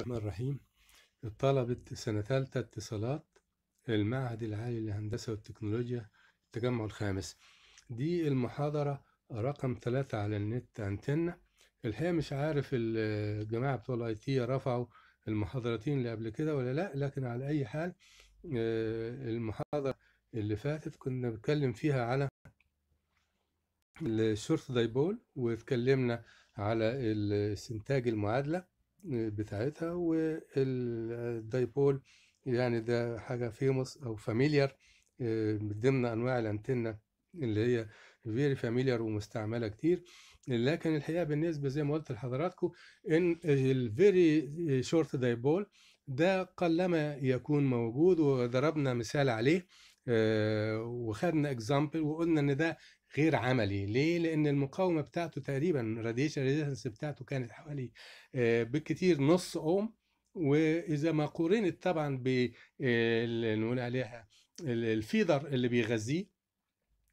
الرحمن الرحيم طلبة سنة ثالثة اتصالات المعهد العالي للهندسة والتكنولوجيا التجمع الخامس دي المحاضرة رقم ثلاثة على النت أنتنا الحقيقة مش عارف الجماعة بتوع الاي تي رفعوا المحاضرتين اللي قبل كده ولا لا لكن على أي حال آه، المحاضرة اللي فاتت كنا بنتكلم فيها على الشورت دايبول واتكلمنا على استنتاج المعادله بتاعتها والدايبول يعني ده حاجة فيموس أو فاميليار آه، من ضمن أنواع الأنتنة اللي هي فيري فاميليار ومستعملة كتير لكن الحقيقة بالنسبة زي ما قلت لحضراتكم إن الفيري شورت دايبول ده قلما يكون موجود وضربنا مثال عليه آه، وخدنا اكزامبل وقلنا ان ده غير عملي ليه لان المقاومه بتاعته تقريبا الراديشن ريزيستنس بتاعته كانت حوالي آه، بالكتير نص اوم واذا ما قورنت طبعا ب آه، نقول عليها الفيدر اللي بيغذيه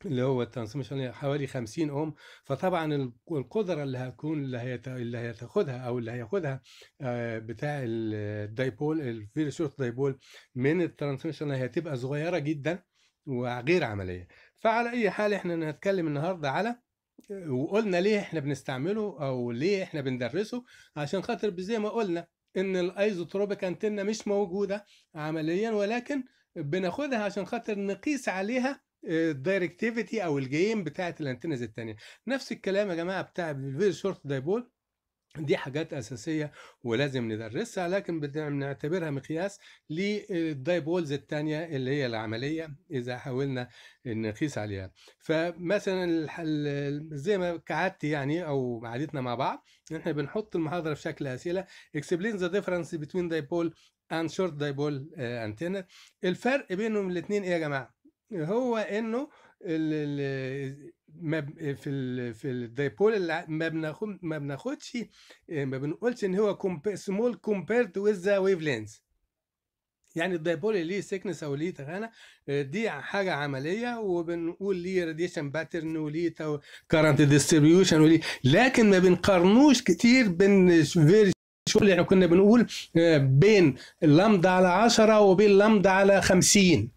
اللي هو الترانسميشن حوالي 50 اوم فطبعا القدره اللي هتكون اللي هيتاخدها هتاخدها او اللي هياخدها آه، بتاع الدايبول الفيري شورت دايبول من الترانسميشن هتبقى صغيره جدا وغير عمليه فعلى اي حال احنا هنتكلم النهارده على وقلنا ليه احنا بنستعمله او ليه احنا بندرسه عشان خاطر زي ما قلنا ان الايزوتروبيك انتنا مش موجوده عمليا ولكن بناخدها عشان خاطر نقيس عليها الدايركتيفيتي او الجيم بتاعت الانتنز الثانيه نفس الكلام يا جماعه بتاع الفيري شورت دايبول دي حاجات أساسية ولازم ندرسها لكن بنعتبرها مقياس للدايبولز الثانية اللي هي العملية إذا حاولنا نقيس عليها فمثلا زي ما كعادتي يعني أو قعدتنا مع بعض احنا بنحط المحاضرة في شكل أسئلة explain the difference between dipole and short dipole آه، antenna الفرق بينهم الاثنين إيه يا جماعة؟ هو إنه في ال في الدايبول ما بناخد ما بناخدش آه، ما بنقولش ان هو سمول كومبيرد ويز ذا ويف لينز يعني الدايبول اللي ليه سيكنس او ليه تغانة آه، دي حاجه عمليه وبنقول ليه راديشن باترن وليه كارنت ديستريبيوشن وليه لكن ما بنقارنوش كتير بين فيري شغل يعني كنا بنقول آه، بين اللمضه على 10 وبين اللمضه على 50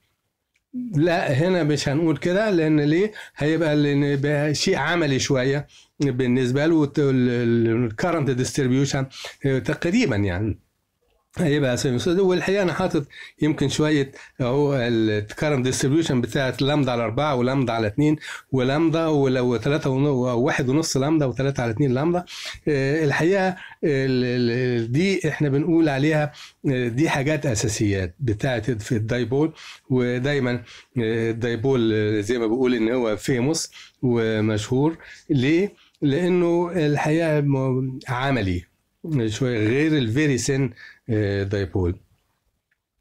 لا هنا مش هنقول كده لان ليه هيبقى لان شيء عملي شويه بالنسبه له الكرنت ديستريبيوشن آه، تقريبا يعني هيبقى إيه اسامي بس هو الحقيقه انا حاطط يمكن شويه اهو الكرم ديستريبيوشن بتاعت لامدا على اربعه ولامدا على اثنين ولامدا ولو ثلاثه واحد ونص لامدا وثلاثه على اثنين لامدا إيه الحقيقه دي احنا بنقول عليها إيه دي حاجات اساسيات بتاعت في الدايبول ودايما الدايبول زي ما بقول ان هو فيموس ومشهور ليه؟ لانه الحقيقه عملي شويه غير الفيري سن دايبول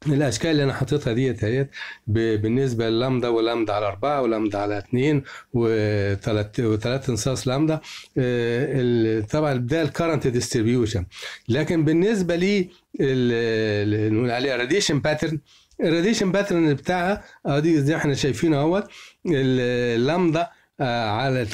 الاشكال اللي انا حطيتها ديت اهيت بالنسبه للامدا ولامدا على أربعة ولامدا على اثنين وثلاث وثلاث انصاص لامدا آه، طبعا ده الكرنت ديستريبيوشن لكن بالنسبه لي نقول عليه راديشن باترن الراديشن باترن بتاعها ادي آه، زي احنا شايفين اهوت اللامدا آه، على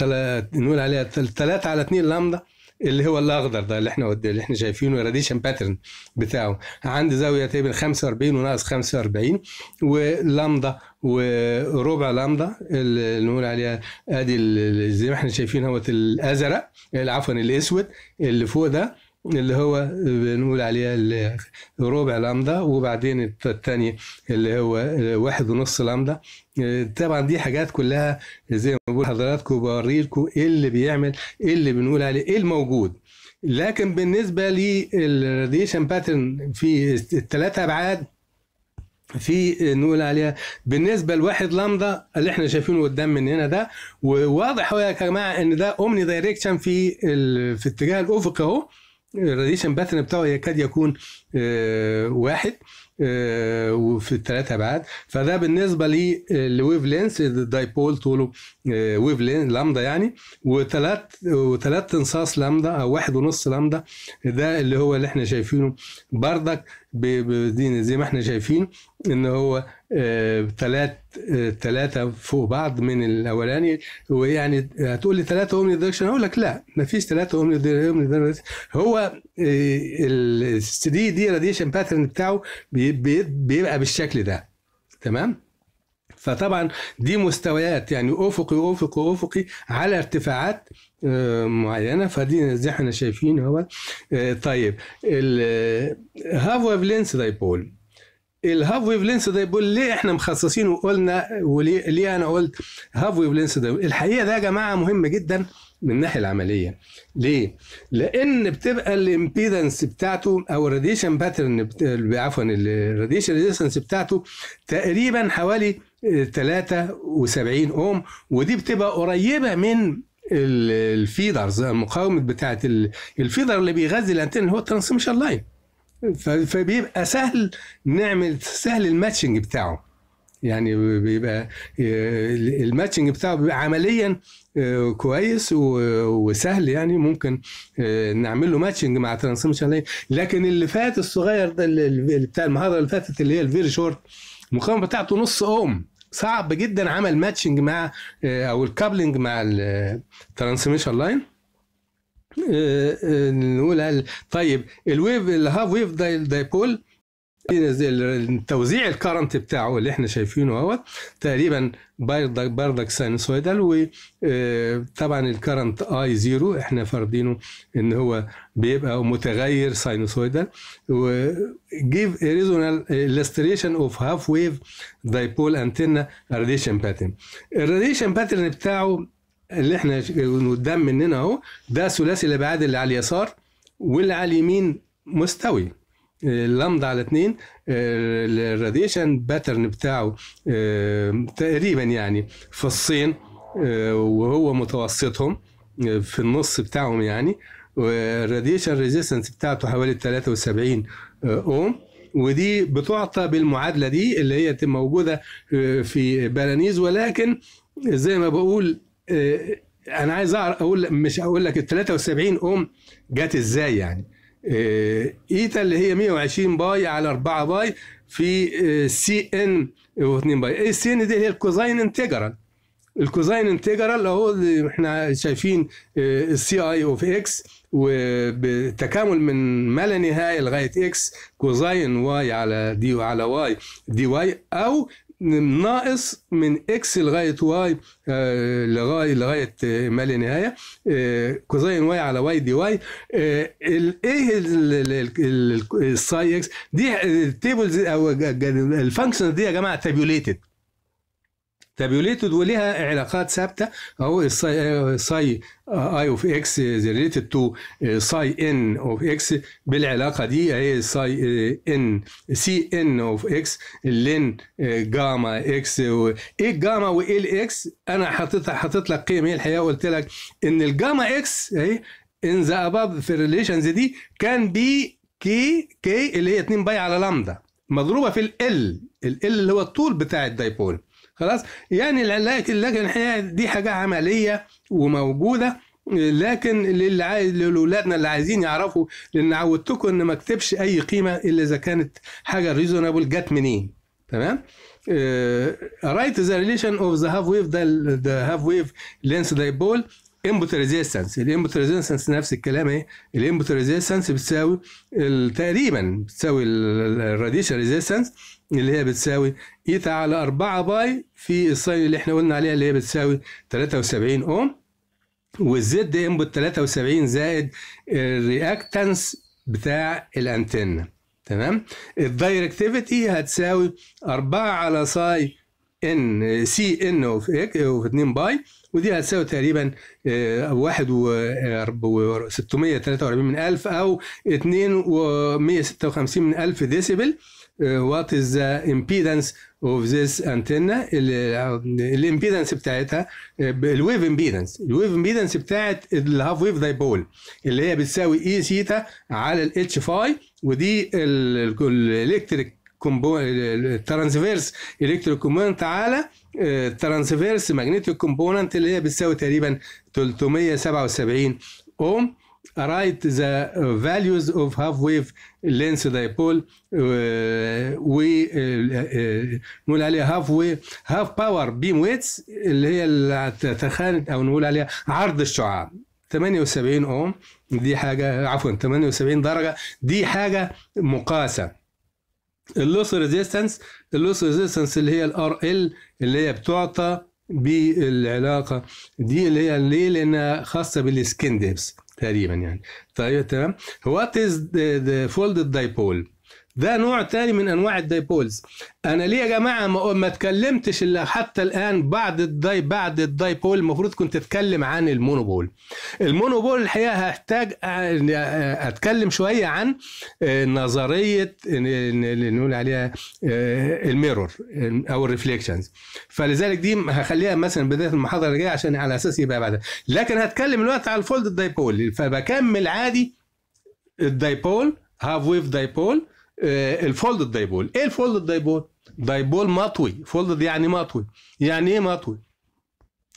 نقول عليها 3 على 2 لامدا اللي هو الاخضر ده اللي احنا اللي احنا شايفينه راديشن باترن بتاعه عند زاويه تقريبا 45 وناقص 45 ولامدا وربع لامدا اللي نقول عليها ادي زي ما احنا شايفين اهوت الازرق عفوا الاسود اللي فوق ده اللي هو بنقول عليها ربع لامدا وبعدين الثانية اللي هو واحد ونص لامدا طبعا دي حاجات كلها زي ما بقول حضراتكم بوريكم ايه اللي بيعمل ايه اللي بنقول عليه ايه الموجود لكن بالنسبة للراديشن باترن في الثلاثة أبعاد في نقول عليها بالنسبة لواحد لامدا اللي احنا شايفينه قدام من هنا ده وواضح يا جماعة ان ده اومني دايركشن في في اتجاه الافق اهو الراديشن باترن بتاعه يكاد يكون آه، واحد آه، وفي الثلاثة ابعاد فده بالنسبه للويف لينس الدايبول طوله ويف آه، لينس لامدا يعني وثلاث وثلاث انصاص لامدا او واحد ونص لامدا ده اللي هو اللي احنا شايفينه بردك بدين زي ما احنا شايفين ان هو ثلاث ثلاثة فوق بعض من الاولاني ويعني هتقول لي ثلاثة اومني دايركشن اقول لك لا ما فيش ثلاثة اومني دايركشن هو ال 3 دي راديشن باترن بتاعه بيبقى بالشكل ده تمام فطبعا دي مستويات يعني افقي افقي افقي على ارتفاعات آه، معينه فدي زي احنا شايفين هو آه، طيب الهاف ويف لينس دايبول الهاف ويف لينس دايبول ليه احنا مخصصينه وقلنا وليه ليه انا قلت هاف ويف لينس دايبول الحقيقه ده يا جماعه مهم جدا من الناحيه العمليه ليه لان بتبقى الامبيدنس بتاعته او الراديشن باترن عفوا الراديشن ريزيستنس بتاعته تقريبا حوالي 73 اوم ودي بتبقى قريبه من الفيدرز مقاومه بتاعه الفيدر اللي بيغذي الانتن هو الترانسميشن لاين فبيبقى سهل نعمل سهل الماتشنج بتاعه يعني بيبقى آه، الماتشنج بتاعه بيبقى عمليا آه، كويس وسهل يعني ممكن آه، نعمل له ماتشنج مع ترانسميشن لاين لكن اللي فات الصغير ده اللي بتاع المحاضره اللي فاتت اللي هي الفيري شورت المقاومه بتاعته نص اوم صعب جدا عمل ماتشنج مع او الكابلنج مع الترانسميشن لاين نقول طيب الويف الهاف ويف دايبول داي توزيع الكرنت بتاعه اللي احنا شايفينه اهوت تقريبا بردك بردك و وطبعا آه، الكرنت اي زيرو احنا فاردينه ان هو بيبقى متغير ساينوسويدال وجيف ريزونال الستريشن اوف هاف ويف دايبول انتنا راديشن باترن الراديشن باترن بتاعه اللي احنا قدام مننا اهو ده ثلاثي الابعاد اللي على اليسار واللي على اليمين مستوي اللمض على اثنين آه، الراديشن باترن بتاعه آه، تقريبا يعني في الصين آه، وهو متوسطهم في النص بتاعهم يعني والراديشن ريزيستنس بتاعته حوالي 73 اوم ودي بتعطى بالمعادله دي اللي هي موجوده في بالانيز ولكن زي ما بقول انا عايز اقول مش اقول لك ال 73 اوم جت ازاي يعني آه، ايتا اللي هي 120 باي على 4 باي في آه، سي ان 2 باي ايه السي ان دي هي الكوزاين انتجرال الكوزاين انتجرال اهو احنا شايفين السي آه، اي اوف اكس وبتكامل من ما لا نهايه لغايه اكس كوزاين واي على دي على واي دي واي او ناقص من اكس لغايه واي آه، لغايه لغايه آه، ما لا نهايه كوزين آه، واي على واي دي واي ايه الساي اكس دي التيبلز او الفانكشن دي يا جماعه تابيوليتد تابيوليتد وليها علاقات ثابته اهو الساي اي اوف اكس از ريليتد تو ساي ان اوف اكس بالعلاقه دي هي ساي ان سي ان اوف اكس لين آه، جاما اكس ايه الجاما وايه الاكس انا حطيت حطيت لك قيم هي الحقيقه قلت لك ان الجاما اكس اهي ان ذا اباب في الريليشنز دي كان بي كي كي اللي هي 2 باي على لامدا مضروبه في ال ال اللي هو الطول بتاع الدايبول خلاص يعني لكن الحقيقه دي حاجه عمليه وموجوده لكن للي عايز لاولادنا اللي عايزين يعرفوا لان عودتكم ان ما اكتبش اي قيمه الا اذا كانت حاجه ريزونابل جت منين تمام رايت ذا ريليشن اوف ذا هاف ويف ذا هاف ويف لينس دايبول ريزيستنس الانبوت ريزيستنس نفس الكلام ايه الانبوت ريزيستنس بتساوي تقريبا بتساوي الراديشن ريزيستنس اللي هي بتساوي ايتا على 4 باي في الساين اللي احنا قلنا عليها اللي هي بتساوي 73 اوم والزد انبوت 73 زائد الرياكتنس بتاع الانتنه تمام الدايركتيفيتي هتساوي 4 على ساي ان سي ان اوف 2 باي ودي هتساوي تقريبا 1643 آه، آه، آه، من 1000 أو 2156 من 1000 ديسيبل وات از ذا امبيدنس اوف ذيس انتنا الامبيدنس بتاعتها الويف امبيدنس الويف امبيدنس بتاعت الهاف ويف دايبول اللي هي بتساوي اي e سيتا على الاتش فاي ودي الالكتريك كومبو الترانسفيرس الكتريك كومبوننت على آه، ترانسفيرس ماجنتيك كومبوننت اللي هي بتساوي تقريبا 377 اوم رايت ذا فاليوز اوف هاف ويف لينس دايبول و آه، آه، نقول عليها هاف وي هاف باور بيم ويتس اللي هي تخانة او نقول عليها عرض الشعاع 78 اوم دي حاجه عفوا 78 درجه دي حاجه مقاسه اللوس ريزيستنس اللوس ريزيستنس اللي هي الار ال اللي هي بتعطى بالعلاقه دي اللي هي ليه لانها خاصه بالسكين ديبس تقريبا يعني طيب تمام وات از ذا فولد دايبول ده نوع تاني من انواع الدايبولز انا ليه يا جماعه ما, ما اتكلمتش الا حتى الان بعد الداي بعد الدايبول المفروض كنت اتكلم عن المونوبول المونوبول الحقيقه هحتاج يعني اتكلم شويه عن آه، نظريه اللي نقول عليها آه، الميرور او الريفليكشنز فلذلك دي هخليها مثلا بدايه المحاضره الجايه عشان على اساس يبقى بعدها لكن هتكلم الوقت على الفولد الدايبول فبكمل عادي الدايبول هاف ويف دايبول آه، الفولد الدايبول ايه الفولد الدايبول دايبول مطوي فولد يعني مطوي يعني ايه مطوي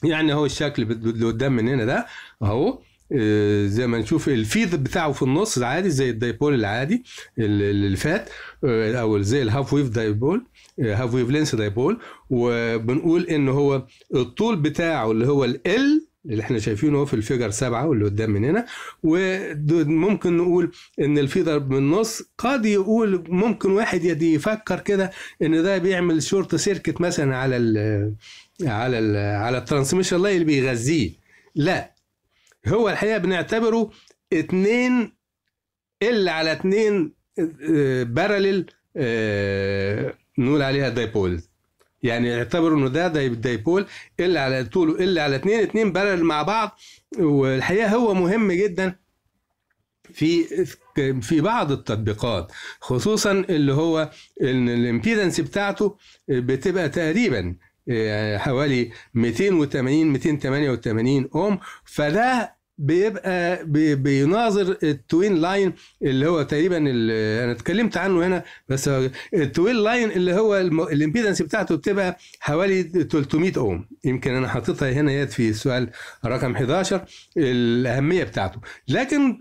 يعني هو الشكل اللي قدام من هنا ده اهو آه، زي ما نشوف الفيض بتاعه في النص عادي زي الدايبول العادي اللي فات آه، او زي الهاف ويف دايبول هاف ويف لينس دايبول وبنقول ان هو الطول بتاعه اللي هو ال اللي احنا شايفينه في الفيجر سبعة واللي قدام من هنا وممكن نقول ان الفي ضرب من النص قد يقول ممكن واحد يفكر كده ان ده بيعمل شورت سيركت مثلا على الـ على الـ على الترانسميشن لاين اللي بيغذيه لا هو الحقيقه بنعتبره اتنين ال على اتنين بارلل آه، آه، نقول عليها دايبولز يعني يعتبروا انه ده دي دايبول الا على طوله الا على اثنين اثنين بارل مع بعض والحقيقه هو مهم جدا في في بعض التطبيقات خصوصا اللي هو الامبيدنس بتاعته بتبقى تقريبا آه، حوالي 280 288 اوم فده بيبقى بيناظر التوين لاين اللي هو تقريبا اللي انا اتكلمت عنه هنا بس التوين لاين اللي هو الامبيدنس بتاعته بتبقى حوالي 300 اوم يمكن انا حاططها هنا في السؤال رقم 11 الاهميه بتاعته لكن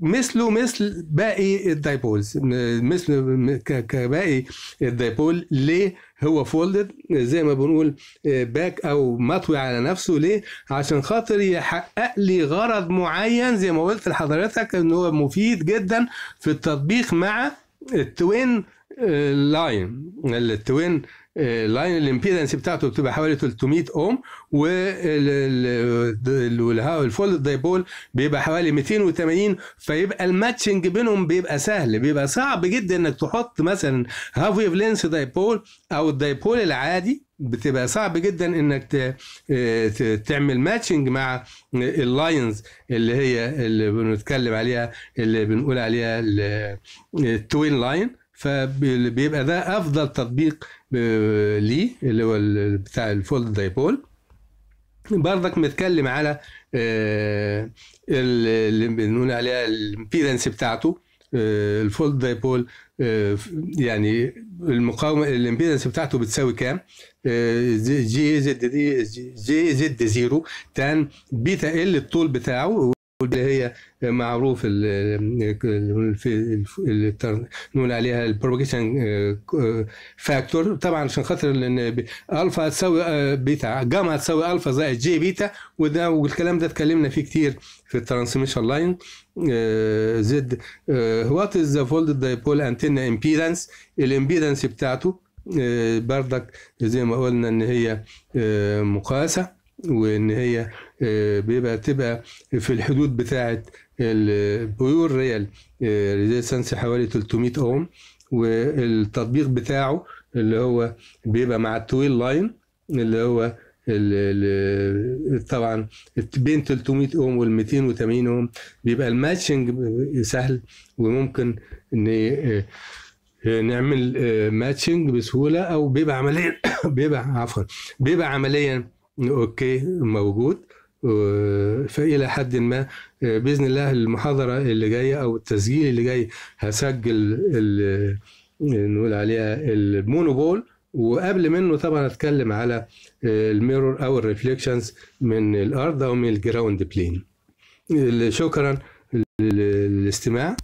مثله مثل باقي الدايبولز مثل كباقي الدايبول ليه؟ هو فولدد زي ما بنقول باك آه، او مطوي على نفسه ليه عشان خاطر يحقق لي غرض معين زي ما قلت لحضرتك ان هو مفيد جدا في التطبيق مع التوين آه، لاين التوين اللاين الامبيدنس بتاعته بتبقى حوالي 300 اوم والفولد دايبول بيبقى حوالي 280 فيبقى الماتشنج بينهم بيبقى سهل بيبقى صعب جدا انك تحط مثلا هاف ويف لينس دايبول او الدايبول العادي بتبقى صعب جدا انك تعمل ماتشنج مع اللاينز اللي هي اللي بنتكلم عليها اللي بنقول عليها التوين لاين فبيبقى ده افضل تطبيق آه، ليه اللي هو بتاع الفولد دايبول برضك متكلم على آه، اللي بنقول عليها الامبيدنس بتاعته آه، الفولد دايبول يعني المقاومه الامبيدنس بتاعته بتساوي كام جي زد دي جي زد زيرو تان بيتا ال الطول بتاعه الكليه هي معروف اللي نقول عليها البروباجيشن آه، فاكتور طبعا عشان خاطر الفا تساوي آه، بيتا جاما تساوي الفا زائد جي بيتا وده والكلام ده اتكلمنا فيه كتير في الترانسميشن لاين آه، زد وات از ذا فولد دايبول انتنا امبيدنس الامبيدنس بتاعته بردك زي ما قلنا ان هي مقاسه وان هي آه، بيبقى تبقى في الحدود بتاعه البيور ريال آه، ريزيستنس حوالي 300 اوم والتطبيق بتاعه اللي هو بيبقى مع التويل لاين اللي هو طبعا بين 300 اوم وال 280 اوم بيبقى الماتشنج سهل وممكن ان آه، نعمل ماتشنج بسهوله او بيبقى عمليا بيبقى عفوا بيبقى عمليا اوكي موجود فالى حد ما باذن الله المحاضره اللي جايه او التسجيل اللي جاي هسجل نقول عليها المونوبول وقبل منه طبعا اتكلم على الميرور او الريفليكشنز من الارض او من الجراوند بلين شكرا للاستماع